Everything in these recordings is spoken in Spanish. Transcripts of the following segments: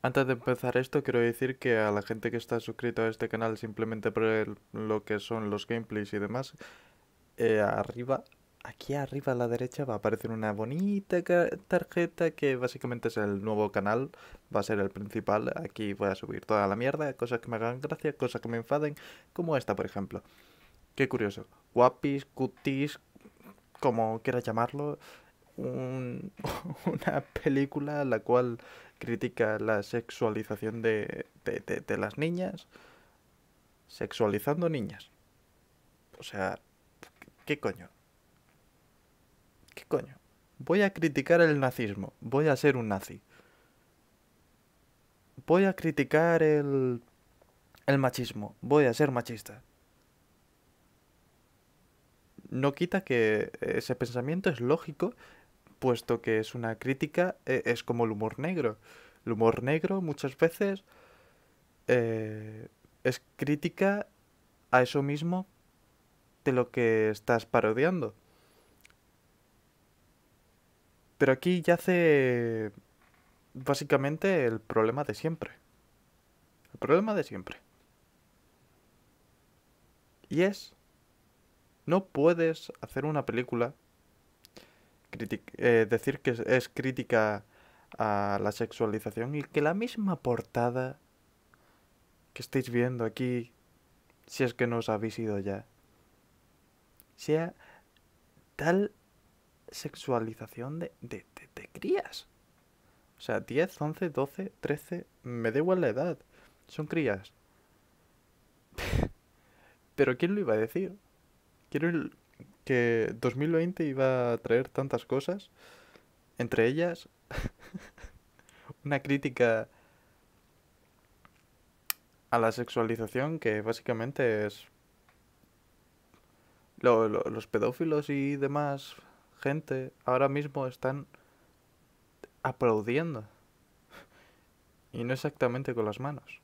Antes de empezar esto quiero decir que a la gente que está suscrito a este canal simplemente por lo que son los gameplays y demás, eh, arriba, aquí arriba a la derecha va a aparecer una bonita tarjeta que básicamente es el nuevo canal, va a ser el principal, aquí voy a subir toda la mierda, cosas que me hagan gracia, cosas que me enfaden, como esta por ejemplo. Qué curioso, guapis, cutis, como quieras llamarlo, una película la cual critica la sexualización de, las niñas, sexualizando niñas. O sea, ¿qué coño? ¿Qué coño? Voy a criticar el nazismo, voy a ser un nazi. Voy a criticar el, el machismo, voy a ser machista. No quita que ese pensamiento es lógico puesto que es una crítica, e, es como el humor negro. El humor negro muchas veces eh, es crítica a eso mismo de lo que estás parodiando. Pero aquí yace básicamente el problema de siempre. El problema de siempre. Y es, no puedes hacer una película eh, decir que es, crítica a la sexualización y que la misma portada que estáis viendo aquí, si es que no os habéis ido ya, sea tal sexualización de, de, crías. O sea, 10, 11, 12, 13, me da igual la edad, son crías. Pero ¿quién lo iba a decir? ¿Quién, que 2020 iba a traer tantas cosas, entre ellas una crítica a la sexualización que básicamente es los pedófilos y demás gente ahora mismo están aplaudiendo y no exactamente con las manos.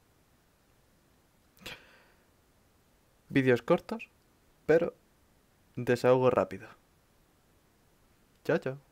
Vídeos cortos, pero Desahogo rápido. Chao, chao.